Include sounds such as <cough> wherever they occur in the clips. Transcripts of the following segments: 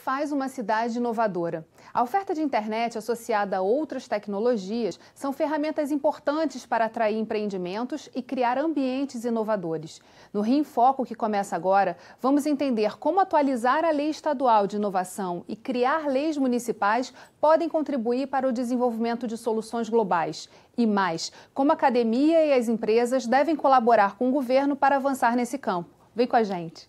faz uma cidade inovadora? A oferta de internet associada a outras tecnologias são ferramentas importantes para atrair empreendimentos e criar ambientes inovadores. No Rio em Foco, que começa agora, vamos entender como atualizar a lei estadual de inovação e criar leis municipais podem contribuir para o desenvolvimento de soluções globais. E mais, como a academia e as empresas devem colaborar com o governo para avançar nesse campo. Vem com a gente.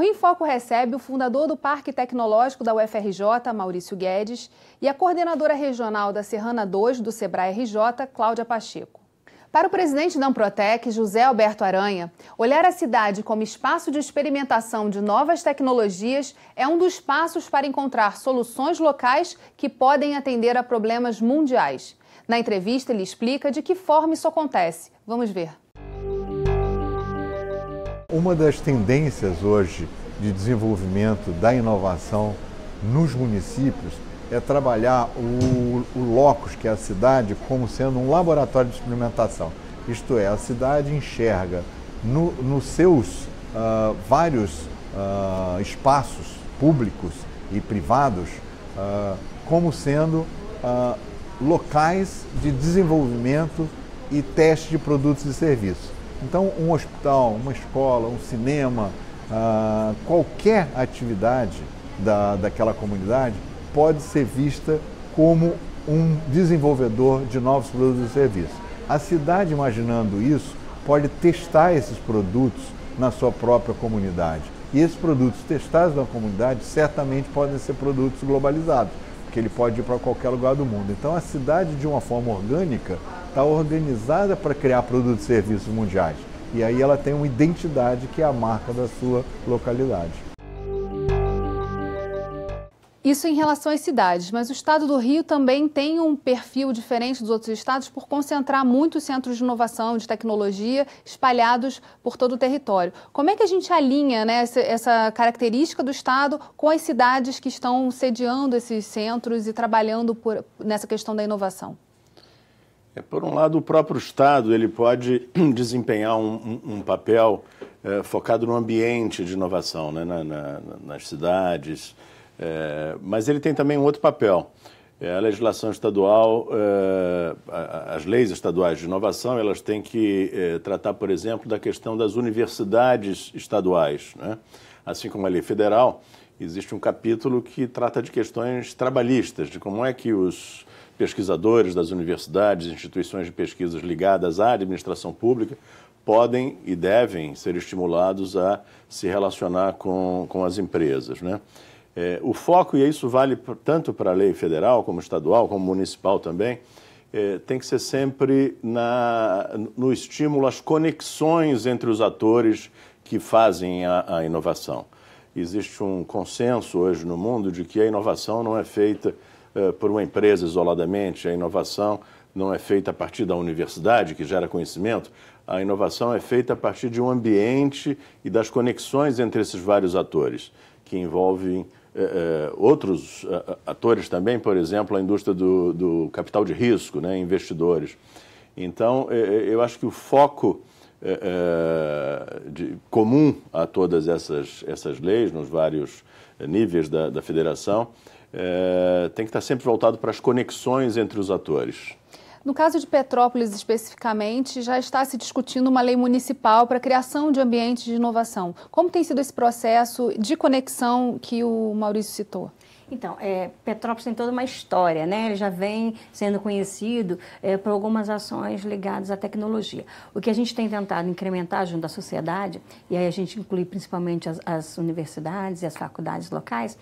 O Rinfoco recebe o fundador do Parque Tecnológico da UFRJ, Maurício Guedes, e a coordenadora regional da Serrana 2 do Sebrae RJ, Cláudia Pacheco. Para o presidente da Amprotec, José Alberto Aranha, olhar a cidade como espaço de experimentação de novas tecnologias é um dos passos para encontrar soluções locais que podem atender a problemas mundiais. Na entrevista, ele explica de que forma isso acontece. Vamos ver. Uma das tendências hoje de desenvolvimento da inovação nos municípios é trabalhar o, o locus, que é a cidade, como sendo um laboratório de experimentação. Isto é, a cidade enxerga no, nos seus uh, vários uh, espaços públicos e privados uh, como sendo locais de desenvolvimento e teste de produtos e serviços. Então, um hospital, uma escola, um cinema, ah, qualquer atividade da, daquela comunidade pode ser vista como um desenvolvedor de novos produtos e serviços. A cidade, imaginando isso, pode testar esses produtos na sua própria comunidade. E esses produtos testados na comunidade certamente podem ser produtos globalizados, porque ele pode ir para qualquer lugar do mundo. Então, a cidade, de uma forma orgânica, está organizada para criar produtos e serviços mundiais. E aí ela tem uma identidade que é a marca da sua localidade. Isso em relação às cidades, mas o estado do Rio também tem um perfil diferente dos outros estados por concentrar muitos centros de inovação, de tecnologia, espalhados por todo o território. Como é que a gente alinha né, essa, característica do estado com as cidades que estão sediando esses centros e trabalhando por, nessa questão da inovação? É, por um lado, o próprio Estado ele pode <clears throat> desempenhar um, um, papel é, focado no ambiente de inovação, né, na, na, nas cidades, é, mas ele tem também um outro papel. É, a legislação estadual, é, as leis estaduais de inovação, elas têm que é, tratar, por exemplo, da questão das universidades estaduais. Né? Assim como a lei federal, existe um capítulo que trata de questões trabalhistas, de como é que os pesquisadores das universidades, instituições de pesquisas ligadas à administração pública podem e devem ser estimulados a se relacionar com, com as empresas. Né? É, o foco, e isso vale tanto para a lei federal, como estadual, como municipal também, é, tem que ser sempre na, no estímulo às conexões entre os atores que fazem a, a inovação. Existe um consenso hoje no mundo de que a inovação não é feita eh, por uma empresa isoladamente, a inovação não é feita a partir da universidade, que gera conhecimento, a inovação é feita a partir de um ambiente e das conexões entre esses vários atores, que envolvem eh, eh outros eh, atores também, por exemplo, a indústria do, do capital de risco, né, investidores. Então, eh, eu acho que o foco eh, de, comum a todas essas, essas leis, nos vários níveis da, da federação, é, tem que estar sempre voltado para as conexões entre os atores. No caso de Petrópolis especificamente, já está se discutindo uma lei municipal para a criação de ambientes de inovação. Como tem sido esse processo de conexão que o Maurício citou? Então, é, Petrópolis tem toda uma história, né? Ele já vem sendo conhecido é, por algumas ações ligadas à tecnologia. O que a gente tem tentado incrementar junto à sociedade, e aí a gente inclui principalmente as, as universidades e as faculdades locais,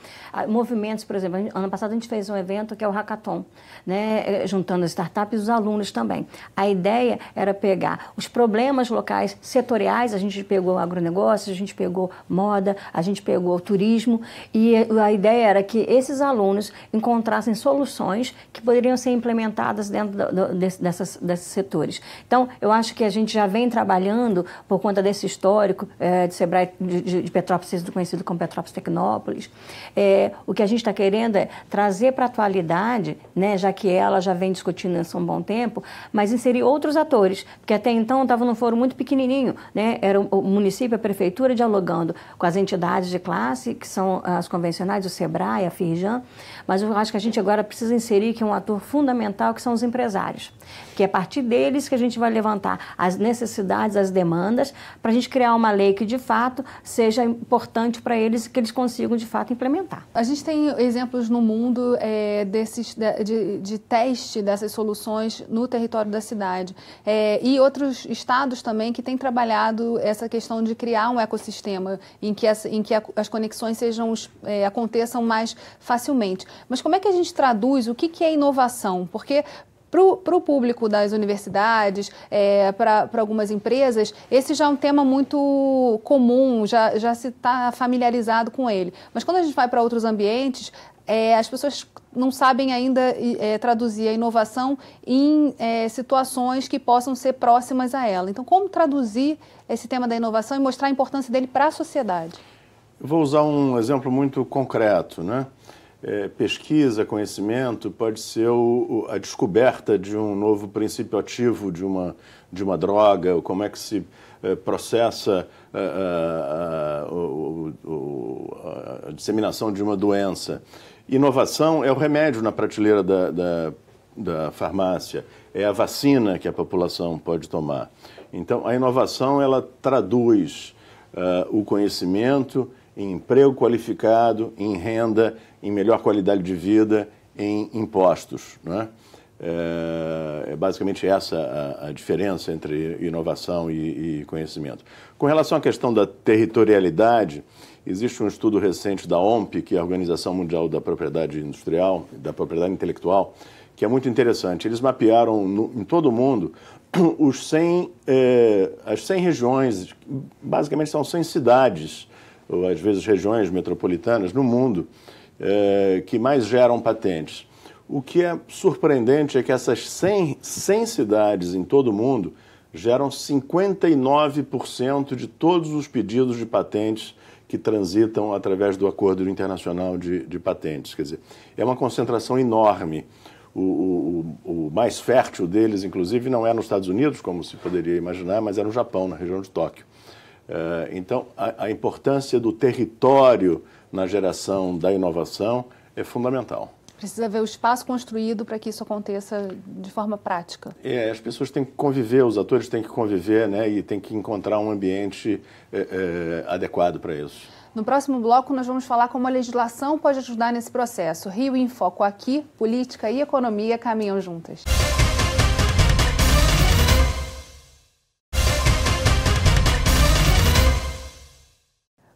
movimentos, por exemplo, ano passado a gente fez um evento que é o Hackathon, né? É, juntando as startups e os alunos também. A ideia era pegar os problemas locais, setoriais, a gente pegou agronegócio, a gente pegou moda, a gente pegou turismo, e a ideia era que esses alunos encontrassem soluções que poderiam ser implementadas dentro do, do, dessas, desses setores. Então, eu acho que a gente já vem trabalhando, por conta desse histórico é, de Sebrae, de, de Petrópolis, conhecido como Petrópolis Tecnópolis, é, o que a gente está querendo é trazer para a atualidade, né, já que ela já vem discutindo isso há um bom tempo, mas inserir outros atores, porque até então estava num foro muito pequenininho, né, era o município, a prefeitura dialogando com as entidades de classe, que são as convencionais, o SEBRAE, a FIES, seja mas eu acho que a gente agora precisa inserir que um ator fundamental, que são os empresários. Que é a partir deles que a gente vai levantar as necessidades, as demandas, para a gente criar uma lei que, de fato, seja importante para eles e que eles consigam, de fato, implementar. A gente tem exemplos no mundo é, desses, de, de, de, teste dessas soluções no território da cidade. É, e outros estados também que têm trabalhado essa questão de criar um ecossistema em que as, em que a, as conexões sejam, é, aconteçam mais facilmente. Mas como é que a gente traduz o que, que é inovação? Porque para o público das universidades, é, para algumas empresas, esse já é um tema muito comum, já, já se está familiarizado com ele. Mas quando a gente vai para outros ambientes, é, as pessoas não sabem ainda é, traduzir a inovação em é, situações que possam ser próximas a ela. Então, como traduzir esse tema da inovação e mostrar a importância dele para a sociedade? Eu vou usar um exemplo muito concreto, né? é, pesquisa, conhecimento, pode ser o, a descoberta de um novo princípio ativo de uma, de uma droga, como é que se é, processa a, a, a, a, disseminação de uma doença. Inovação é o remédio na prateleira da, da, da farmácia, é a vacina que a população pode tomar. Então, a inovação ela traduz uh, o conhecimento em emprego qualificado, em renda, em melhor qualidade de vida, em impostos. Né? É basicamente essa a, diferença entre inovação e, conhecimento. Com relação à questão da territorialidade, existe um estudo recente da OMP, que é a Organização Mundial da Propriedade Industrial, da Propriedade Intelectual, que é muito interessante. Eles mapearam no, em todo o mundo os 100, eh, as 100 regiões, basicamente são 100 cidades ou às vezes regiões metropolitanas no mundo é, que mais geram patentes. O que é surpreendente é que essas 100, 100 cidades em todo o mundo geram 59% de todos os pedidos de patentes que transitam através do Acordo Internacional de, de Patentes. Quer dizer, é uma concentração enorme. O, o, o, mais fértil deles, inclusive, não é nos Estados Unidos, como se poderia imaginar, mas é no Japão, na região de Tóquio. Eh, então, a importância do território na geração da inovação é fundamental. Precisa ver o espaço construído para que isso aconteça de forma prática. É, as pessoas têm que conviver, os atores têm que conviver, né? E têm que encontrar um ambiente é, é, adequado para isso. No próximo bloco, nós vamos falar como a legislação pode ajudar nesse processo. Rio em Foco aqui, política e economia caminham juntas.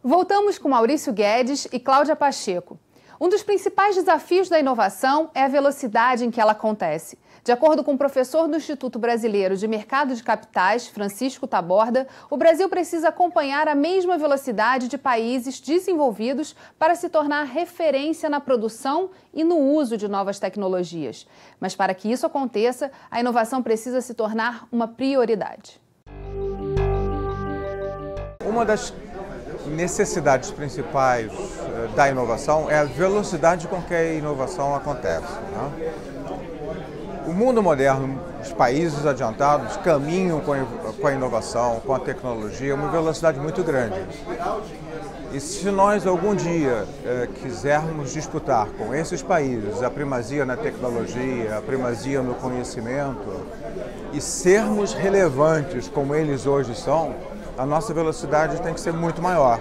Voltamos com Maurício Guedes e Cláudia Pacheco. Um dos principais desafios da inovação é a velocidade em que ela acontece. De acordo com o professor do Instituto Brasileiro de Mercado de Capitais, Francisco Taborda, o Brasil precisa acompanhar a mesma velocidade de países desenvolvidos para se tornar referência na produção e no uso de novas tecnologias. Mas para que isso aconteça, a inovação precisa se tornar uma prioridade. Uma das necessidades principais eh, da inovação é a velocidade com que a inovação acontece. Né? O mundo moderno, os países adiantados caminham com a inovação, com a tecnologia, uma velocidade muito grande. E se nós algum dia eh, quisermos disputar com esses países a primazia na tecnologia, a primazia no conhecimento e sermos relevantes como eles hoje são, a nossa velocidade tem que ser muito maior.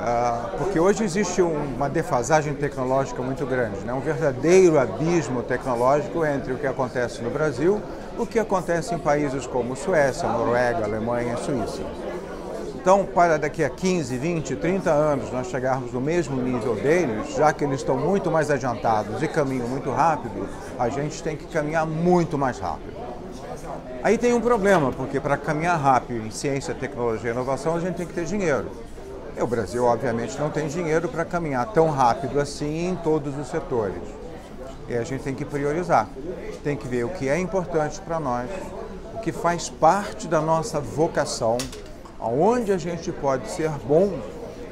Ah, porque hoje existe uma defasagem tecnológica muito grande, né? um verdadeiro abismo tecnológico entre o que acontece no Brasil o que acontece em países como Suécia, Noruega, Alemanha e Suíça. Então, para daqui a 15, 20, 30 anos nós chegarmos no mesmo nível deles, já que eles estão muito mais adiantados e caminham muito rápido, a gente tem que caminhar muito mais rápido. Aí tem um problema, porque para caminhar rápido em ciência, tecnologia e inovação, a gente tem que ter dinheiro. E o Brasil, obviamente, não tem dinheiro para caminhar tão rápido assim em todos os setores. E a gente tem que priorizar, tem que ver o que é importante para nós, o que faz parte da nossa vocação, aonde a gente pode ser bom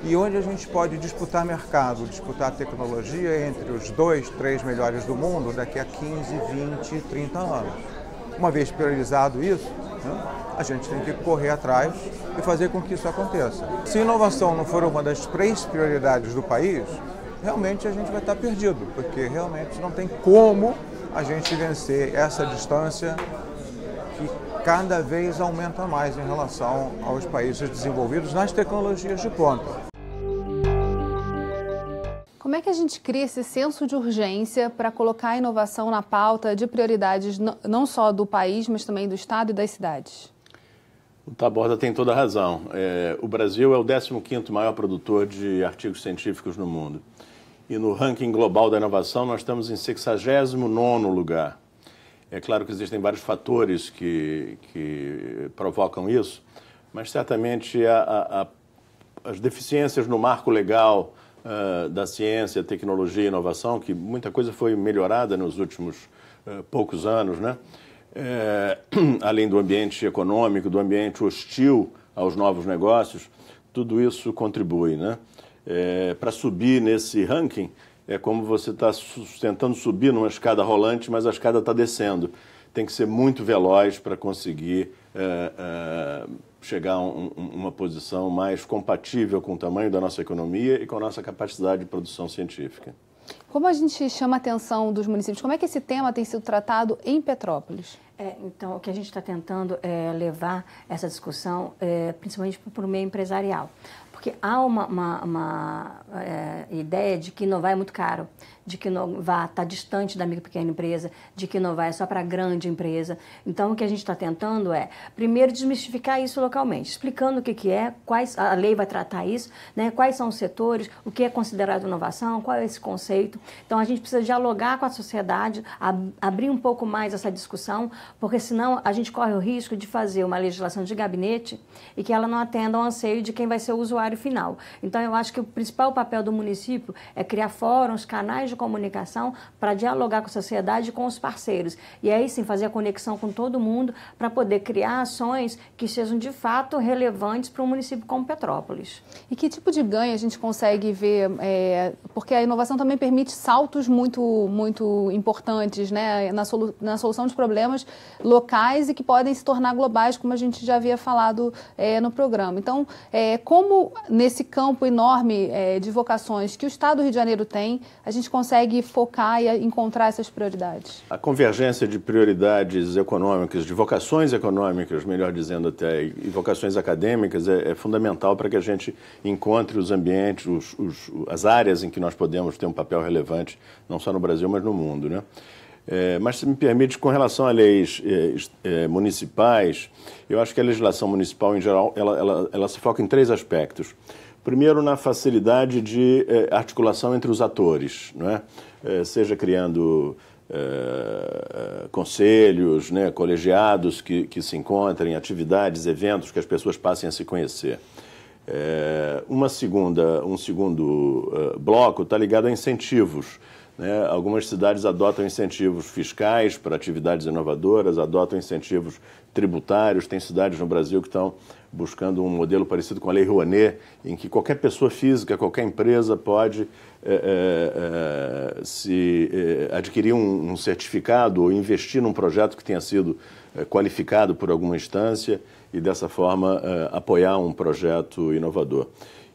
e onde a gente pode disputar mercado, disputar tecnologia entre os dois, três melhores do mundo daqui a 15, 20, 30 anos. Uma vez priorizado isso, né, a gente tem que correr atrás e fazer com que isso aconteça. Se inovação não for uma das três prioridades do país, realmente a gente vai estar perdido, porque realmente não tem como a gente vencer essa distância que cada vez aumenta mais em relação aos países desenvolvidos nas tecnologias de ponta. Como é que a gente cria esse senso de urgência para colocar a inovação na pauta de prioridades não só do país, mas também do Estado e das cidades? O Taborda tem toda a razão. É, o Brasil é o 15º maior produtor de artigos científicos no mundo. E no ranking global da inovação, nós estamos em 69º lugar. É claro que existem vários fatores que, que provocam isso, mas certamente a, a, a, as deficiências no marco legal, uh, da ciência, tecnologia e inovação, que muita coisa foi melhorada nos últimos uh, poucos anos, né? É, <clears throat> além do ambiente econômico, do ambiente hostil aos novos negócios, tudo isso contribui, né? É, eh, Para subir nesse ranking, é como você está tentando subir numa escada rolante, mas a escada está descendo. Tem que ser muito veloz para conseguir é, chegar a um, uma posição mais compatível com o tamanho da nossa economia e com a nossa capacidade de produção científica. Como a gente chama a atenção dos municípios? Como é que esse tema tem sido tratado em Petrópolis? É, então, o que a gente está tentando é levar essa discussão, é, principalmente para o meio empresarial. Porque há uma, uma, uma é, ideia de que inovar é muito caro, de que inovar está distante da micro e pequena empresa, de que inovar é só para grande empresa. Então, o que a gente está tentando é, primeiro, desmistificar isso localmente, explicando o que, que é, quais a lei vai tratar isso, né, quais são os setores, o que é considerado inovação, qual é esse conceito. Então, a gente precisa dialogar com a sociedade, ab abrir um pouco mais essa discussão, porque senão a gente corre o risco de fazer uma legislação de gabinete e que ela não atenda ao anseio de quem vai ser o usuário final. Então, eu acho que o principal papel do município é criar fóruns, canais de de comunicação para dialogar com a sociedade e com os parceiros. E aí sim fazer a conexão com todo mundo para poder criar ações que sejam de fato relevantes para um município como Petrópolis. E que tipo de ganho a gente consegue ver? É, porque a inovação também permite saltos muito, muito importantes né, na, solu na solução de problemas locais e que podem se tornar globais, como a gente já havia falado é, no programa. Então, é, como nesse campo enorme é, de vocações que o Estado do Rio de Janeiro tem, a gente consegue consegue focar e encontrar essas prioridades? A convergência de prioridades econômicas, de vocações econômicas, melhor dizendo até, e vocações acadêmicas é, é fundamental para que a gente encontre os ambientes, os, os, as áreas em que nós podemos ter um papel relevante, não só no Brasil, mas no mundo. Né? É, mas, se me permite, com relação a leis é, é municipais, eu acho que a legislação municipal, em geral, ela, ela, ela se foca em três aspectos. Primeiro, na facilidade de eh, articulação entre os atores, não é? Eh, seja criando eh, eh, conselhos, né, colegiados que, que se encontrem, atividades, eventos que as pessoas passem a se conhecer. Eh, uma segunda, um segundo eh, bloco está ligado a incentivos né? Algumas cidades adotam incentivos fiscais para atividades inovadoras, adotam incentivos tributários. Tem cidades no Brasil que estão buscando um modelo parecido com a Lei Rouanet, em que qualquer pessoa física, qualquer empresa pode é, é, se é, adquirir um, um, certificado ou investir num projeto que tenha sido qualificado por alguma instância e dessa forma apoiar um projeto inovador.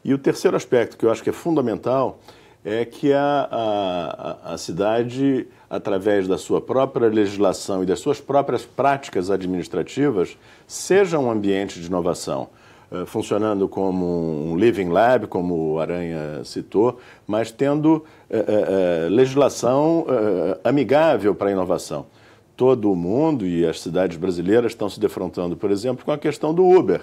E o terceiro aspecto que eu acho que é fundamental é que a, a, a cidade, através da sua própria legislação e das suas próprias práticas administrativas, seja um ambiente de inovação eh, funcionando como um living lab, como o Aranha citou, mas tendo eh, eh, legislação amigável para a inovação. Todo o mundo e as cidades brasileiras estão se defrontando, por exemplo, com a questão do Uber,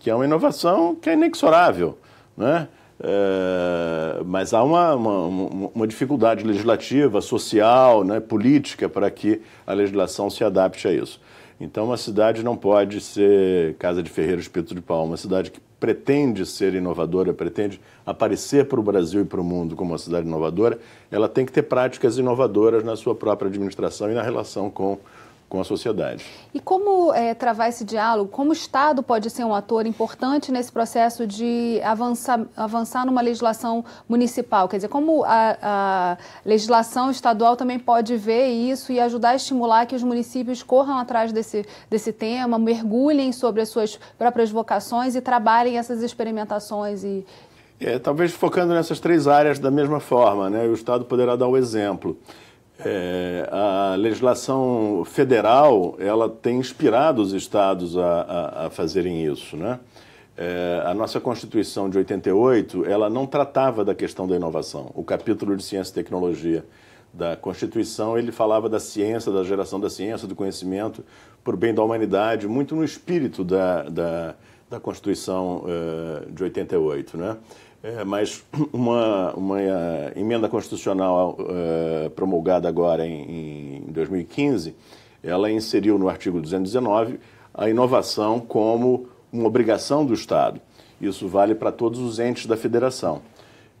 que é uma inovação que é inexorável. Né? É, mas há uma, uma, uma, dificuldade legislativa, social, né, política para que a legislação se adapte a isso. Então, uma cidade não pode ser Casa de Ferreiro Espírito de Pau, uma cidade que pretende ser inovadora, pretende aparecer para o Brasil e para o mundo como uma cidade inovadora, ela tem que ter práticas inovadoras na sua própria administração e na relação com com a sociedade. E como é, travar esse diálogo? Como o Estado pode ser um ator importante nesse processo de avançar, avançar numa legislação municipal? Quer dizer, como a, a legislação estadual também pode ver isso e ajudar a estimular que os municípios corram atrás desse, desse tema, mergulhem sobre as suas próprias vocações e trabalhem essas experimentações e, é, talvez focando nessas três áreas da mesma forma, né? o Estado poderá dar o exemplo. É, a legislação federal ela tem inspirado os estados a, a, a fazerem isso, né? É, a nossa Constituição de 88 ela não tratava da questão da inovação. O capítulo de ciência e tecnologia da Constituição ele falava da ciência, da geração da ciência, do conhecimento por bem da humanidade, muito no espírito da, da, da Constituição uh, de 88, né? É, mas uma, uma eh, emenda constitucional uh, promulgada agora em, em 2015, ela inseriu no artigo 219 a inovação como uma obrigação do Estado. Isso vale para todos os entes da federação.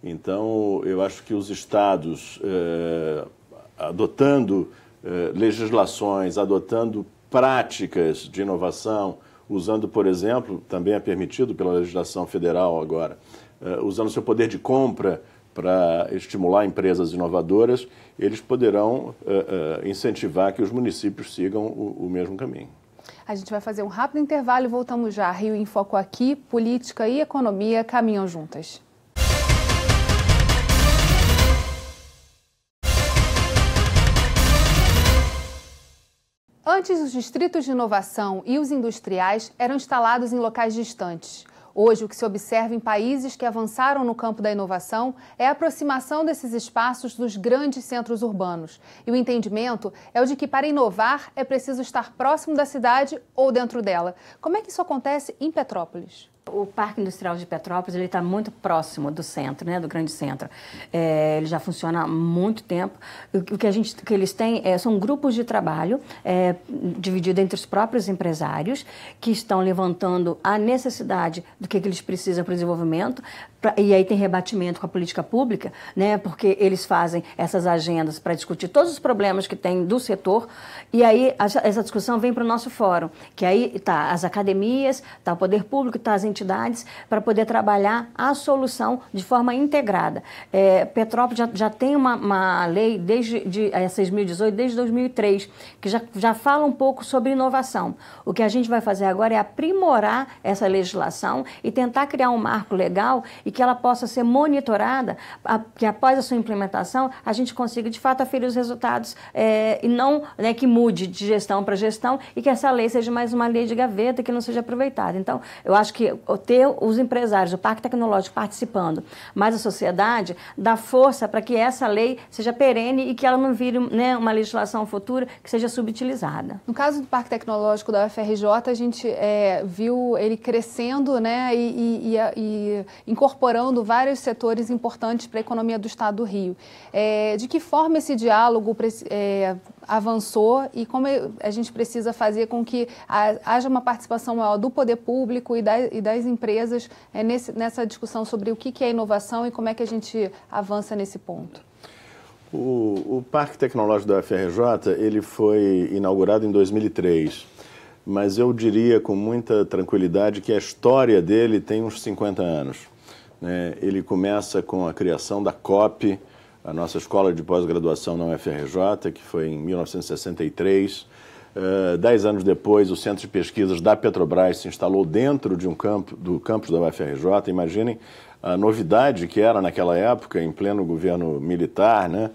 Então, eu acho que os estados eh, adotando eh, legislações, adotando práticas de inovação, usando, por exemplo, também é permitido pela legislação federal agora, uh, usando seu poder de compra para estimular empresas inovadoras, eles poderão uh, uh, incentivar que os municípios sigam o, o mesmo caminho. A gente vai fazer um rápido intervalo e voltamos já. Rio em Foco aqui, política e economia caminham juntas. Antes, os distritos de inovação e os industriais eram instalados em locais distantes. Hoje, o que se observa em países que avançaram no campo da inovação é a aproximação desses espaços dos grandes centros urbanos. E o entendimento é o de que, para inovar, é preciso estar próximo da cidade ou dentro dela. Como é que isso acontece em Petrópolis? O Parque Industrial de Petrópolis ele está muito próximo do centro, né, do grande centro. É, ele já funciona há muito tempo. O que a gente, que eles têm é, são grupos de trabalho é, dividido entre os próprios empresários que estão levantando a necessidade do que, que eles precisam para o desenvolvimento, Pra, e aí tem rebatimento com a política pública, né? Porque eles fazem essas agendas para discutir todos os problemas que tem do setor. E aí a, essa discussão vem para o nosso fórum, que aí tá as academias, tá o poder público, tá as entidades para poder trabalhar a solução de forma integrada. É, Petrópolis já, já tem uma, uma lei desde de, é, 6.018, desde 2003, que já, já fala um pouco sobre inovação. O que a gente vai fazer agora é aprimorar essa legislação e tentar criar um marco legal e que ela possa ser monitorada, a, que após a sua implementação a gente consiga de fato aferir os resultados é, e não né, que mude de gestão para gestão e que essa lei seja mais uma lei de gaveta que não seja aproveitada. Então, eu acho que ter os empresários, o Parque Tecnológico participando, mais a sociedade, dá força para que essa lei seja perene e que ela não vire né, uma legislação futura que seja subutilizada. No caso do Parque Tecnológico da UFRJ, a gente é, viu ele crescendo né, e, e, e, e incorporando incorporando vários setores importantes para a economia do Estado do Rio. É, de que forma esse diálogo é, avançou e como é, a gente precisa fazer com que haja uma participação maior do poder público e, e das empresas é, nesse, nessa discussão sobre o que, é inovação e como é que a gente avança nesse ponto? O, o Parque Tecnológico da UFRJ ele foi inaugurado em 2003 mas eu diria com muita tranquilidade que a história dele tem uns 50 anos. Né? Ele começa com a criação da COP, a nossa escola de pós-graduação na UFRJ, que foi em 1963. Uh, eh, dez anos depois, o Centro de Pesquisas da Petrobras se instalou dentro de um campo, do campus da UFRJ. Imaginem a novidade que era naquela época, em pleno governo militar, né?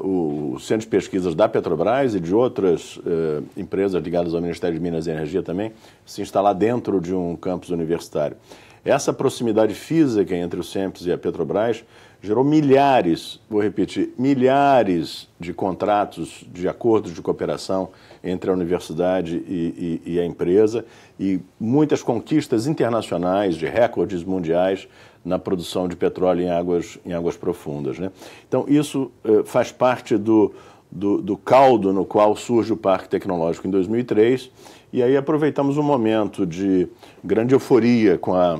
Uh, o Centro de Pesquisas da Petrobras e de outras uh, empresas ligadas ao Ministério de Minas e Energia também, se instalar dentro de um campus universitário. Essa proximidade física entre o SEMPES e a Petrobras gerou milhares, vou repetir, milhares de contratos, de acordos de cooperação entre a universidade e, e, e a empresa e muitas conquistas internacionais de recordes mundiais na produção de petróleo em águas, em águas profundas. Né? Então, isso eh, faz parte do, do, do, caldo no qual surge o Parque Tecnológico em 2003. E aí aproveitamos um momento de grande euforia com a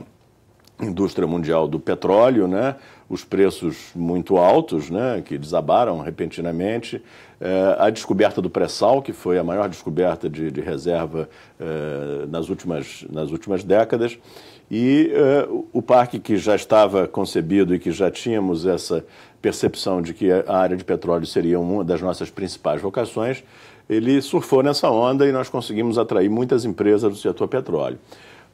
indústria mundial do petróleo, né? os preços muito altos, né? que desabaram repentinamente, é, a descoberta do pré-sal, que foi a maior descoberta de, de reserva é, nas, últimas, nas últimas décadas, e é, o parque que já estava concebido e que já tínhamos essa percepção de que a área de petróleo seria uma das nossas principais vocações, ele surfou nessa onda e nós conseguimos atrair muitas empresas do setor petróleo.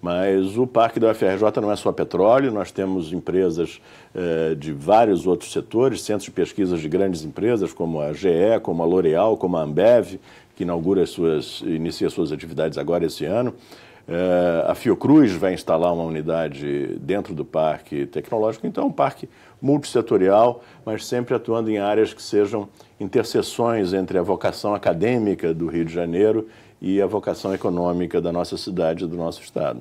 Mas o parque da UFRJ não é só petróleo, nós temos empresas eh, de vários outros setores, centros de pesquisas de grandes empresas, como a GE, como a L'Oréal, como a Ambev, que inaugura suas, inicia suas atividades agora esse ano. Eh, a Fiocruz vai instalar uma unidade dentro do parque tecnológico, então é um parque multissetorial, mas sempre atuando em áreas que sejam interseções entre a vocação acadêmica do Rio de Janeiro e a vocação econômica da nossa cidade e do nosso estado.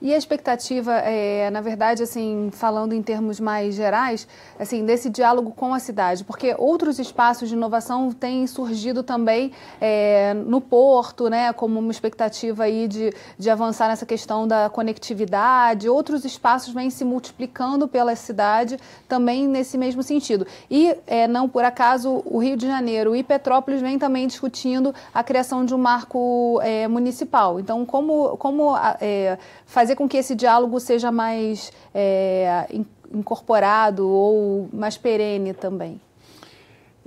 E a expectativa, é, na verdade, assim, falando em termos mais gerais, assim, desse diálogo com a cidade, porque outros espaços de inovação têm surgido também é, no porto, né, como uma expectativa aí de, de avançar nessa questão da conectividade, outros espaços vêm se multiplicando pela cidade também nesse mesmo sentido. E, é, não por acaso, o Rio de Janeiro e Petrópolis vêm também discutindo a criação de um marco é, municipal. Então, como, como é, fazer com que esse diálogo seja mais é, incorporado ou mais perene também?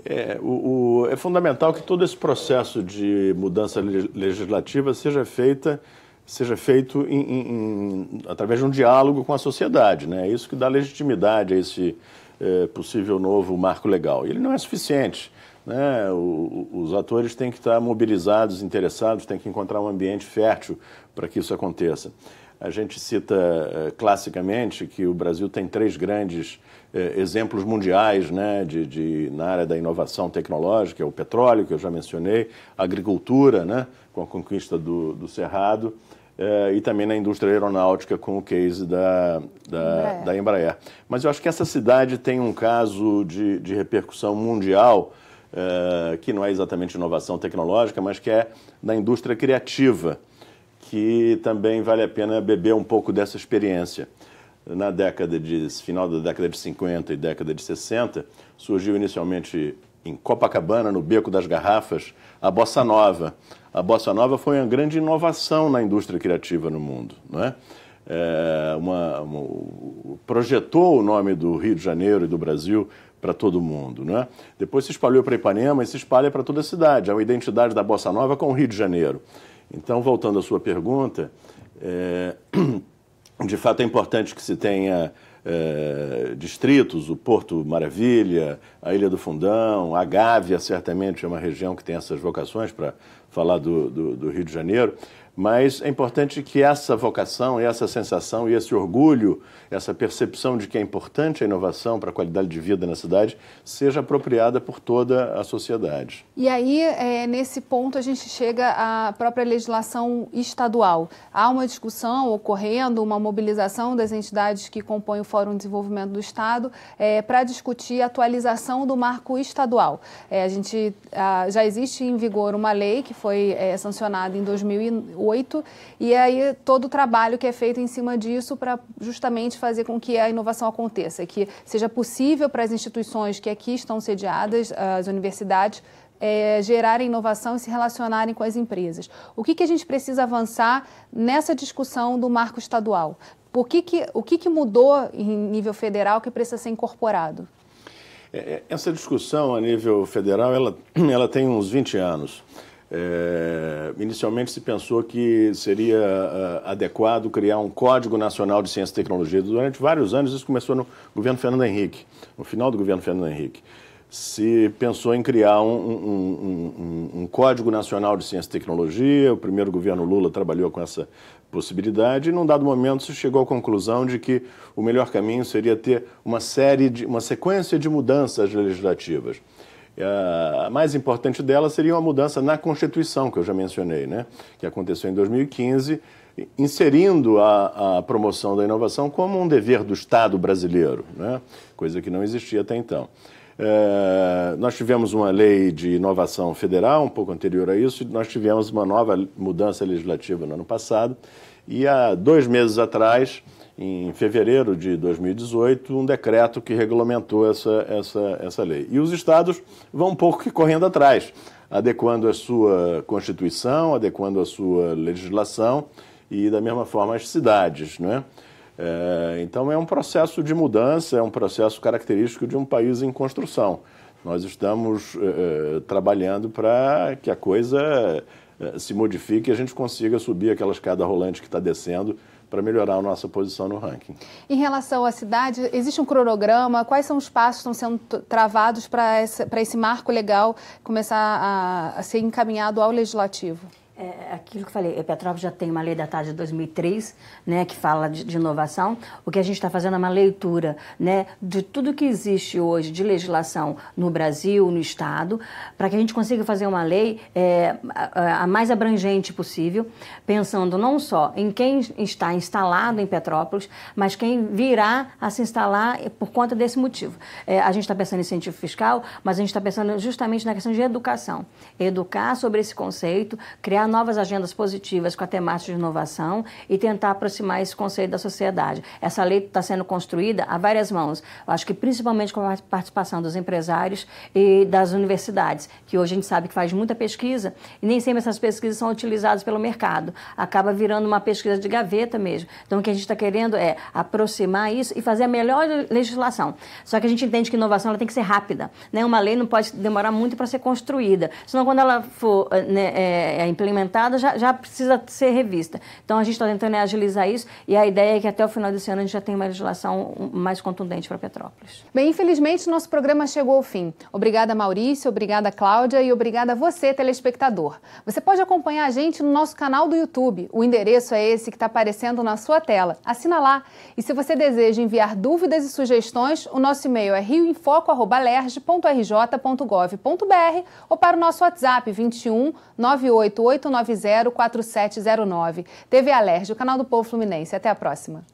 É, o, o, é fundamental que todo esse processo de mudança legislativa seja feita seja feito em, em, em, através de um diálogo com a sociedade, né? É isso que dá legitimidade a esse é, possível novo marco legal. E ele não é suficiente. Né? O, os atores têm que estar mobilizados, interessados, têm que encontrar um ambiente fértil para que isso aconteça. A gente cita eh, classicamente que o Brasil tem três grandes eh, exemplos mundiais né, de, de, na área da inovação tecnológica, é o petróleo, que eu já mencionei, a agricultura, né, com a conquista do, do Cerrado, eh, e também na indústria aeronáutica com o case da, da Embraer. da, Embraer. Mas eu acho que essa cidade tem um caso de, de repercussão mundial, que não é exatamente inovação tecnológica, mas que é na indústria criativa que também vale a pena beber um pouco dessa experiência. Na década de final da década de 50 e década de 60, surgiu inicialmente em Copacabana, no Beco das Garrafas, a bossa nova. A bossa nova foi uma grande inovação na indústria criativa no mundo, não é? É, uma, uma, projetou o nome do Rio de Janeiro e do Brasil para todo mundo. é Depois se espalhou para Ipanema e se espalha para toda a cidade. É uma identidade da Bossa Nova com o Rio de Janeiro. Então, voltando à sua pergunta, é, <clears throat> de fato é importante que se tenha é, distritos, o Porto Maravilha, a Ilha do Fundão, a Gávea certamente é uma região que tem essas vocações, para falar do, do, do Rio de Janeiro, mas é importante que essa vocação, essa sensação e esse orgulho, essa percepção de que é importante a inovação para a qualidade de vida na cidade, seja apropriada por toda a sociedade. E aí, é, nesse ponto, a gente chega à própria legislação estadual. Há uma discussão ocorrendo, uma mobilização das entidades que compõem o Fórum de Desenvolvimento do Estado é, para discutir a atualização do marco estadual. É, a gente a, ah, já existe em vigor uma lei que foi é, sancionada em 2008 e aí todo o trabalho que é feito em cima disso para justamente fazer com que a inovação aconteça, que seja possível para as instituições que aqui estão sediadas, as universidades, é, gerarem inovação e se relacionarem com as empresas. O que, que a gente precisa avançar nessa discussão do marco estadual? Por que que, o que, que mudou em nível federal que precisa ser incorporado? É, é, essa discussão a nível federal ela, ela tem uns 20 anos. É, inicialmente se pensou que seria uh, adequado criar um Código Nacional de Ciência e Tecnologia. Durante vários anos, isso começou no governo Fernando Henrique, no final do governo Fernando Henrique. Se pensou em criar um, um, um, um Código Nacional de Ciência e Tecnologia, o primeiro governo Lula trabalhou com essa possibilidade e, num dado momento, se chegou à conclusão de que o melhor caminho seria ter uma série de uma sequência de mudanças legislativas. É, a mais importante dela seria uma mudança na Constituição, que eu já mencionei, né? que aconteceu em 2015, inserindo a, a promoção da inovação como um dever do Estado brasileiro, né? coisa que não existia até então. É, nós tivemos uma lei de inovação federal, um pouco anterior a isso, nós tivemos uma nova mudança legislativa no ano passado, e há dois meses atrás em fevereiro de 2018, um decreto que regulamentou essa, essa, essa lei. E os estados vão um pouco que correndo atrás, adequando a sua constituição, adequando a sua legislação e, da mesma forma, as cidades. Né? É, então, é um processo de mudança, é um processo característico de um país em construção. Nós estamos é, é trabalhando para que a coisa é, se modifique e a gente consiga subir aquela escada rolante que está descendo para melhorar a nossa posição no ranking. Em relação à cidade, existe um cronograma? Quais são os passos que estão sendo travados para esse marco legal começar a, a ser encaminhado ao legislativo? É, é, aquilo que eu falei, a Petrópolis já tem uma lei datada de 2003, né, que fala de, de inovação. O que a gente está fazendo é uma leitura, né, de tudo que existe hoje de legislação no Brasil, no Estado, para que a gente consiga fazer uma lei é, a, a, mais abrangente possível, pensando não só em quem está instalado em Petrópolis, mas quem virá a se instalar por conta desse motivo. É, a gente está pensando em incentivo fiscal, mas a gente está pensando justamente na questão de educação, educar sobre esse conceito, criar criar novas agendas positivas com a temática de inovação e tentar aproximar esse conceito da sociedade. Essa lei está sendo construída a várias mãos. Eu acho que principalmente com a participação dos empresários e das universidades, que hoje a gente sabe que faz muita pesquisa e nem sempre essas pesquisas são utilizadas pelo mercado. Acaba virando uma pesquisa de gaveta mesmo. Então, o que a gente está querendo é aproximar isso e fazer a melhor legislação. Só que a gente entende que inovação ela tem que ser rápida. Né? Uma lei não pode demorar muito para ser construída. Senão, quando ela for eh, né, eh, é, implementada, implementada já, já precisa ser revista. Então a gente está tentando agilizar isso e a ideia é que até o final desse ano a gente já tenha uma legislação mais contundente para Petrópolis. Bem, infelizmente nosso programa chegou ao fim. Obrigada Maurício, obrigada Cláudia e obrigada a você, telespectador. Você pode acompanhar a gente no nosso canal do YouTube. O endereço é esse que está aparecendo na sua tela. Assina lá. E se você deseja enviar dúvidas e sugestões, o nosso e-mail é rioinfoco.lerge.rj.gov.br ou para o nosso WhatsApp 21 988 890-4709. TV Alerj, o canal do Povo Fluminense. Até a próxima.